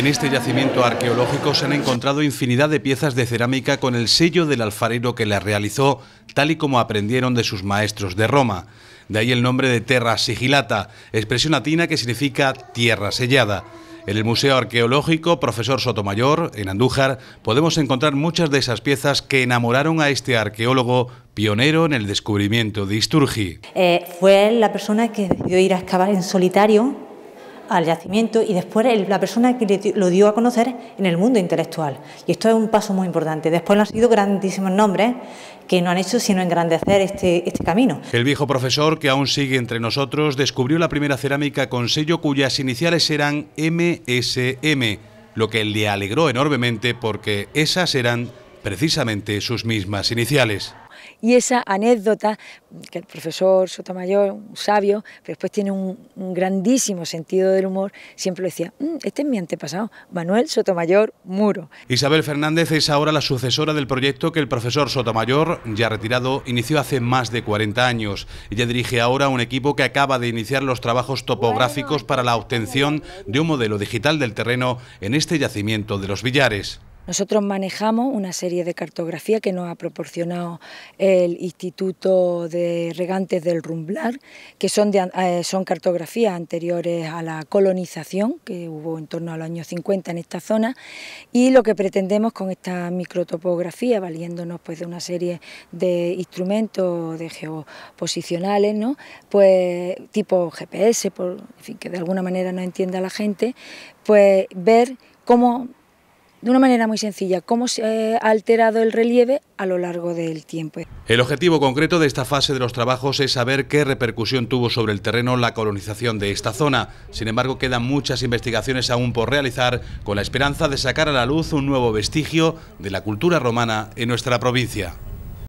En este yacimiento arqueológico se han encontrado infinidad de piezas de cerámica con el sello del alfarero que las realizó, tal y como aprendieron de sus maestros de Roma. De ahí el nombre de Terra Sigilata, expresión latina que significa tierra sellada. En el Museo Arqueológico Profesor Sotomayor, en Andújar, podemos encontrar muchas de esas piezas que enamoraron a este arqueólogo pionero en el descubrimiento de Isturgi. Eh, fue la persona que decidió ir a excavar en solitario al yacimiento y después la persona que lo dio a conocer en el mundo intelectual. Y esto es un paso muy importante. Después han sido grandísimos nombres que no han hecho sino engrandecer este, este camino. El viejo profesor, que aún sigue entre nosotros, descubrió la primera cerámica con sello cuyas iniciales eran MSM, lo que le alegró enormemente porque esas eran precisamente sus mismas iniciales y esa anécdota que el profesor Sotomayor, un sabio, pero después tiene un, grandísimo sentido del humor, siempre decía, mm, este es mi antepasado, Manuel Sotomayor Muro. Isabel Fernández es ahora la sucesora del proyecto que el profesor Sotomayor, ya retirado, inició hace más de 40 años. Ella dirige ahora un equipo que acaba de iniciar los trabajos topográficos para la obtención de un modelo digital del terreno en este yacimiento de los Villares. Nosotros manejamos una serie de cartografía que nos ha proporcionado el Instituto de Regantes del Rumblar, que son, eh, cartografías anteriores a la colonización que hubo en torno a los años 50 en esta zona y lo que pretendemos con esta microtopografía, valiéndonos pues, de una serie de instrumentos de geoposicionales, ¿no? pues, tipo GPS, fin, que de alguna manera no entienda la gente, pues ver cómo de una manera muy sencilla, cómo se ha eh, alterado el relieve a lo largo del tiempo. El objetivo concreto de esta fase de los trabajos es saber qué repercusión tuvo sobre el terreno la colonización de esta zona. Sin embargo, quedan muchas investigaciones aún por realizar, con la esperanza de sacar a la luz un nuevo vestigio de la cultura romana en nuestra provincia.